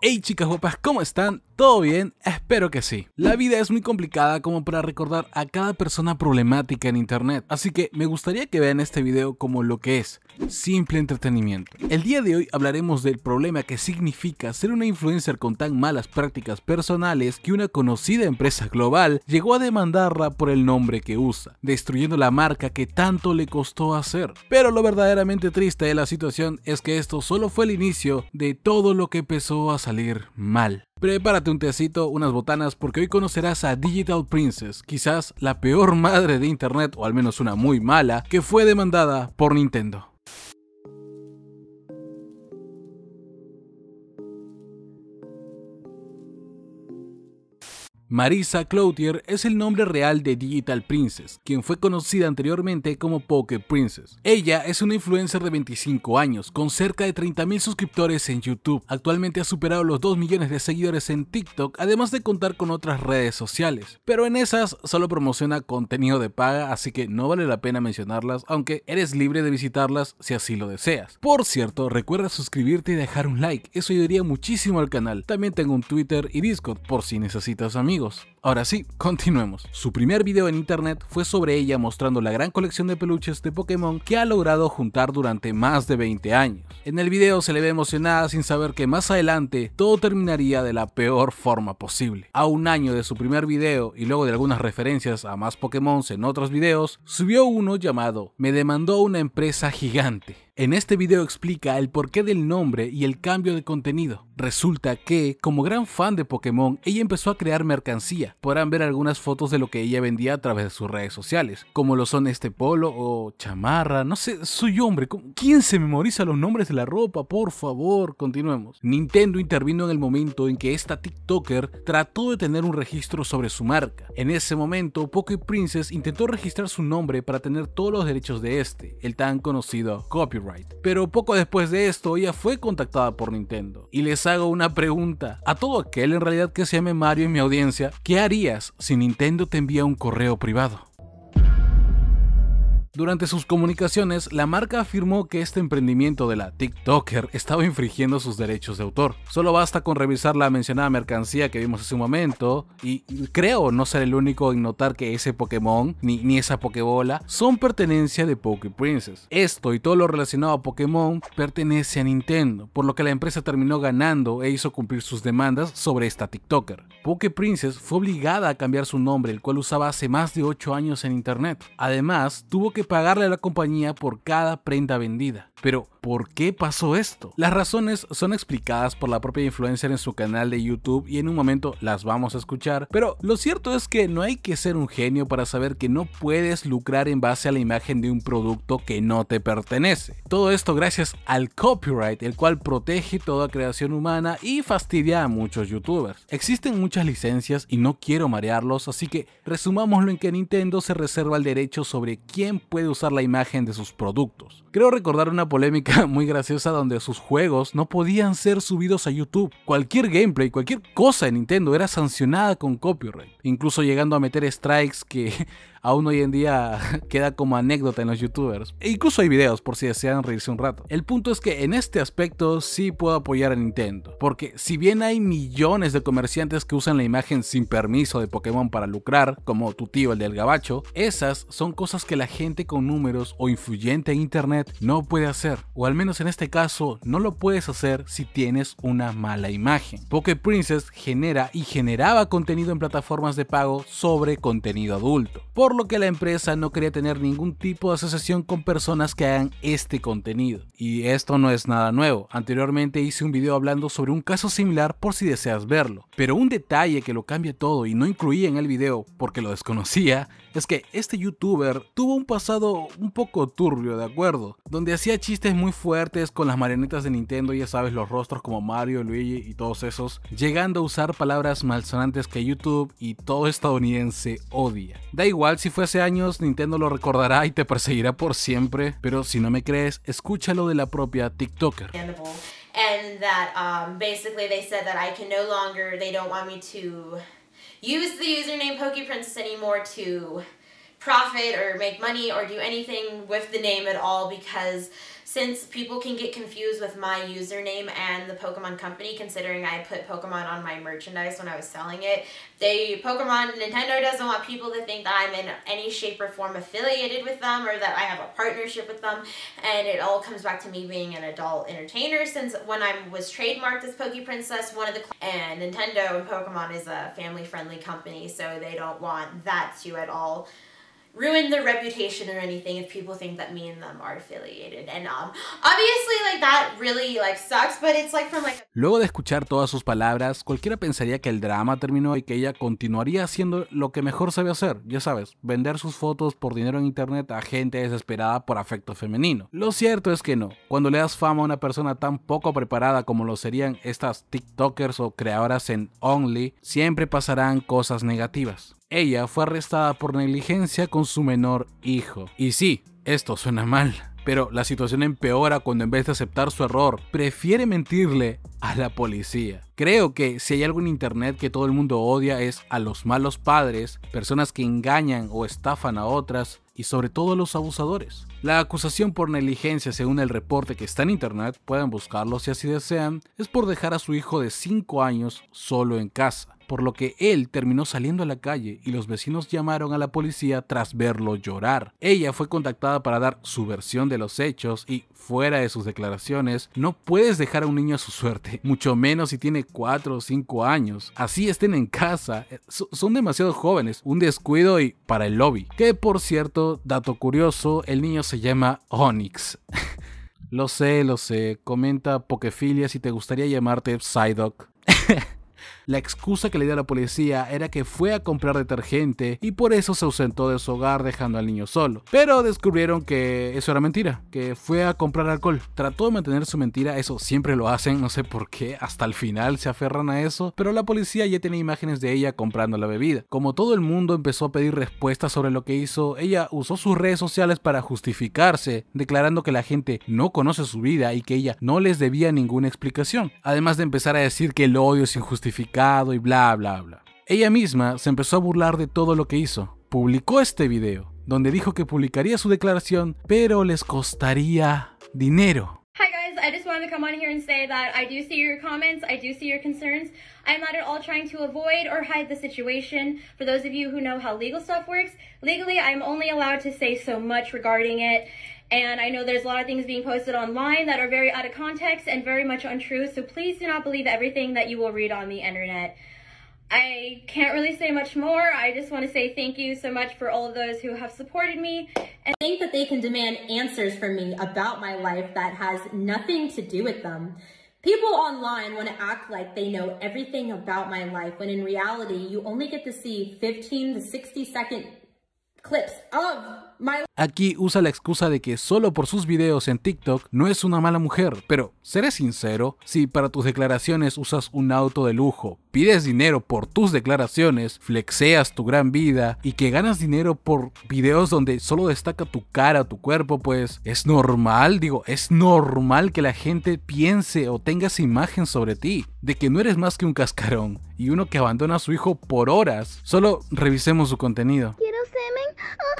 Hey chicas guapas, ¿cómo están? ¿Todo bien? Espero que sí. La vida es muy complicada como para recordar a cada persona problemática en internet, así que me gustaría que vean este video como lo que es, simple entretenimiento. El día de hoy hablaremos del problema que significa ser una influencer con tan malas prácticas personales que una conocida empresa global llegó a demandarla por el nombre que usa, destruyendo la marca que tanto le costó hacer. Pero lo verdaderamente triste de la situación es que esto solo fue el inicio de todo lo que empezó a salir mal. Prepárate un tecito, unas botanas, porque hoy conocerás a Digital Princess, quizás la peor madre de Internet, o al menos una muy mala, que fue demandada por Nintendo. Marisa Cloutier es el nombre real de Digital Princess, quien fue conocida anteriormente como Poke Princess. Ella es una influencer de 25 años, con cerca de 30.000 suscriptores en YouTube. Actualmente ha superado los 2 millones de seguidores en TikTok, además de contar con otras redes sociales. Pero en esas solo promociona contenido de paga, así que no vale la pena mencionarlas, aunque eres libre de visitarlas si así lo deseas. Por cierto, recuerda suscribirte y dejar un like, eso ayudaría muchísimo al canal. También tengo un Twitter y Discord por si necesitas amigos amigos. Ahora sí, continuemos. Su primer video en internet fue sobre ella mostrando la gran colección de peluches de Pokémon que ha logrado juntar durante más de 20 años. En el video se le ve emocionada sin saber que más adelante todo terminaría de la peor forma posible. A un año de su primer video y luego de algunas referencias a más Pokémon en otros videos, subió uno llamado Me demandó una empresa gigante. En este video explica el porqué del nombre y el cambio de contenido. Resulta que, como gran fan de Pokémon, ella empezó a crear mercancía Podrán ver algunas fotos de lo que ella vendía a través de sus redes sociales, como lo son este polo o chamarra, no sé, soy hombre, ¿quién se memoriza los nombres de la ropa? Por favor, continuemos. Nintendo intervino en el momento en que esta TikToker trató de tener un registro sobre su marca. En ese momento, Poké Princess intentó registrar su nombre para tener todos los derechos de este, el tan conocido copyright. Pero poco después de esto, ella fue contactada por Nintendo. Y les hago una pregunta, a todo aquel en realidad que se llame Mario en mi audiencia, ¿Qué harías si Nintendo te envía un correo privado? Durante sus comunicaciones, la marca afirmó que este emprendimiento de la TikToker estaba infringiendo sus derechos de autor. Solo basta con revisar la mencionada mercancía que vimos hace un momento, y creo no ser el único en notar que ese Pokémon, ni, esa Pokébola, son pertenencia de Poke Princess. Esto y todo lo relacionado a Pokémon pertenece a Nintendo, por lo que la empresa terminó ganando e hizo cumplir sus demandas sobre esta TikToker. Poké Princess fue obligada a cambiar su nombre, el cual usaba hace más de 8 años en internet. Además, tuvo que pagarle a la compañía por cada prenda vendida. Pero, ¿por qué pasó esto? Las razones son explicadas por la propia influencer en su canal de YouTube y en un momento las vamos a escuchar, pero lo cierto es que no hay que ser un genio para saber que no puedes lucrar en base a la imagen de un producto que no te pertenece. Todo esto gracias al copyright, el cual protege toda creación humana y fastidia a muchos youtubers. Existen muchas licencias y no quiero marearlos, así que resumámoslo en que Nintendo se reserva el derecho sobre quién puede de usar la imagen de sus productos. Creo recordar una polémica muy graciosa donde sus juegos no podían ser subidos a YouTube. Cualquier gameplay, cualquier cosa de Nintendo era sancionada con copyright, incluso llegando a meter strikes que aún hoy en día queda como anécdota en los youtubers. E incluso hay videos por si desean reírse un rato. El punto es que en este aspecto sí puedo apoyar a Nintendo, porque si bien hay millones de comerciantes que usan la imagen sin permiso de Pokémon para lucrar, como tu tío el del gabacho, esas son cosas que la gente con números o influyente en internet no puede hacer, o al menos en este caso no lo puedes hacer si tienes una mala imagen. Poké Princess genera y generaba contenido en plataformas de pago sobre contenido adulto por lo que la empresa no quería tener ningún tipo de asociación con personas que hagan este contenido. Y esto no es nada nuevo, anteriormente hice un video hablando sobre un caso similar por si deseas verlo, pero un detalle que lo cambia todo y no incluía en el video porque lo desconocía, es que este youtuber tuvo un pasado un poco turbio, de acuerdo, donde hacía chistes muy fuertes con las marionetas de Nintendo, ya sabes, los rostros como Mario, Luigi y todos esos, llegando a usar palabras malsonantes que YouTube y todo estadounidense odia. Da igual si fue hace años, Nintendo lo recordará y te perseguirá por siempre, pero si no me crees, escúchalo de la propia TikToker. And that um, basically they said that I can no longer, they don't want me to use the username Poke Princess anymore to profit or make money or do anything with the name at all because since people can get confused with my username and the Pokemon company, considering I put Pokemon on my merchandise when I was selling it, they Pokemon Nintendo doesn't want people to think that I'm in any shape or form affiliated with them or that I have a partnership with them, and it all comes back to me being an adult entertainer. Since when I was trademarked as Poke Princess, one of the and Nintendo and Pokemon is a family-friendly company, so they don't want that to at all. ruin reputation or anything if people think that me and them are affiliated. And um, obviously like that really like sucks, but it's like Luego de escuchar todas sus palabras, cualquiera pensaría que el drama terminó y que ella continuaría haciendo lo que mejor sabe hacer, ya sabes, vender sus fotos por dinero en internet a gente desesperada por afecto femenino. Lo cierto es que no. Cuando le das fama a una persona tan poco preparada como lo serían estas TikTokers o creadoras en Only, siempre pasarán cosas negativas ella fue arrestada por negligencia con su menor hijo. Y sí, esto suena mal, pero la situación empeora cuando en vez de aceptar su error, prefiere mentirle a la policía. Creo que si hay algo en internet que todo el mundo odia es a los malos padres, personas que engañan o estafan a otras y sobre todo a los abusadores. La acusación por negligencia, según el reporte que está en internet, pueden buscarlo si así desean, es por dejar a su hijo de 5 años solo en casa por lo que él terminó saliendo a la calle y los vecinos llamaron a la policía tras verlo llorar. Ella fue contactada para dar su versión de los hechos y, fuera de sus declaraciones, no puedes dejar a un niño a su suerte, mucho menos si tiene 4 o 5 años. Así estén en casa, eh, son demasiado jóvenes, un descuido y para el lobby. Que por cierto, dato curioso, el niño se llama Onyx. lo sé, lo sé, comenta Pokefilia si te gustaría llamarte Psyduck. La excusa que le dio a la policía era que fue a comprar detergente y por eso se ausentó de su hogar dejando al niño solo. Pero descubrieron que eso era mentira, que fue a comprar alcohol. Trató de mantener su mentira, eso siempre lo hacen, no sé por qué, hasta el final se aferran a eso, pero la policía ya tenía imágenes de ella comprando la bebida. Como todo el mundo empezó a pedir respuestas sobre lo que hizo, ella usó sus redes sociales para justificarse, declarando que la gente no conoce su vida y que ella no les debía ninguna explicación. Además de empezar a decir que el odio es injustificado, justificado y bla, bla, bla. Ella misma se empezó a burlar de todo lo que hizo. Publicó este video, donde dijo que publicaría su declaración, pero les costaría dinero. Hi guys, I just wanted to come on here and say that I do see your comments. I do see your concerns. I'm not at all trying to avoid or hide the situation. For those of you who know how legal stuff works, legally, I'm only allowed to say so much regarding it. And I know there's a lot of things being posted online that are very out of context and very much untrue. So please do not believe everything that you will read on the internet. I can't really say much more. I just want to say thank you so much for all of those who have supported me. And think that they can demand answers from me about my life that has nothing to do with them. People online want to act like they know everything about my life when in reality you only get to see 15 to 60 second Aquí usa la excusa de que solo por sus videos en TikTok no es una mala mujer, pero seré sincero, si para tus declaraciones usas un auto de lujo, pides dinero por tus declaraciones, flexeas tu gran vida y que ganas dinero por videos donde solo destaca tu cara, tu cuerpo, pues es normal, digo, es normal que la gente piense o tenga esa imagen sobre ti, de que no eres más que un cascarón y uno que abandona a su hijo por horas. Solo revisemos su contenido.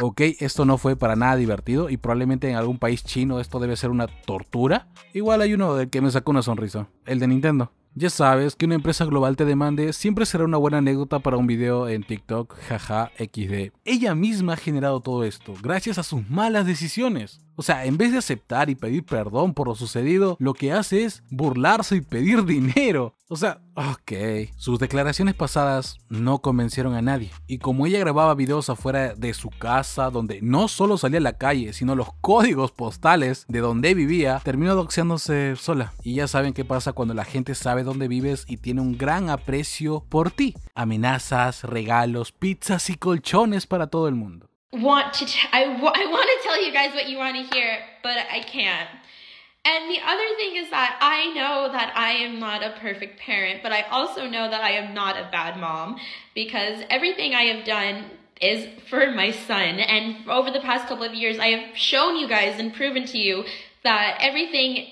Ok, esto no fue para nada divertido y probablemente en algún país chino esto debe ser una tortura. Igual hay uno del que me sacó una sonrisa, el de Nintendo. Ya sabes que una empresa global te demande siempre será una buena anécdota para un video en TikTok, jaja, XD. Ella misma ha generado todo esto, gracias a sus malas decisiones. O sea, en vez de aceptar y pedir perdón por lo sucedido, lo que hace es burlarse y pedir dinero. O sea, ok. Sus declaraciones pasadas no convencieron a nadie. Y como ella grababa videos afuera de su casa, donde no solo salía a la calle, sino los códigos postales de donde vivía, terminó doxeándose sola. Y ya saben qué pasa cuando la gente sabe sabe dónde vives y tiene un gran aprecio por ti. Amenazas, regalos, pizzas y colchones para todo el mundo. Want to I want to tell you guys what you want to hear, but I can't. And the other thing is that I know that I am not a perfect parent, but I also know that I am not a bad mom because everything I have done is for my son. And over the past couple of years, I have shown you guys and proven to you that everything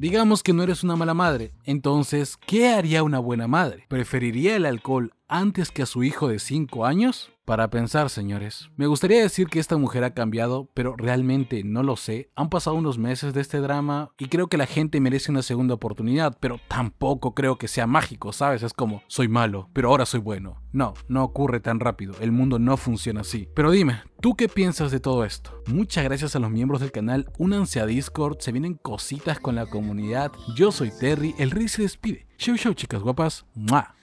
Digamos que no eres una mala madre, entonces, ¿qué haría una buena madre? Preferiría el alcohol antes que a su hijo de 5 años? Para pensar, señores. Me gustaría decir que esta mujer ha cambiado, pero realmente no lo sé. Han pasado unos meses de este drama y creo que la gente merece una segunda oportunidad, pero tampoco creo que sea mágico, ¿sabes? Es como, soy malo, pero ahora soy bueno. No, no ocurre tan rápido, el mundo no funciona así. Pero dime, ¿tú qué piensas de todo esto? Muchas gracias a los miembros del canal, únanse a Discord, se vienen cositas con la comunidad. Yo soy Terry, el rey se despide. Show show chicas guapas. ¡Mua!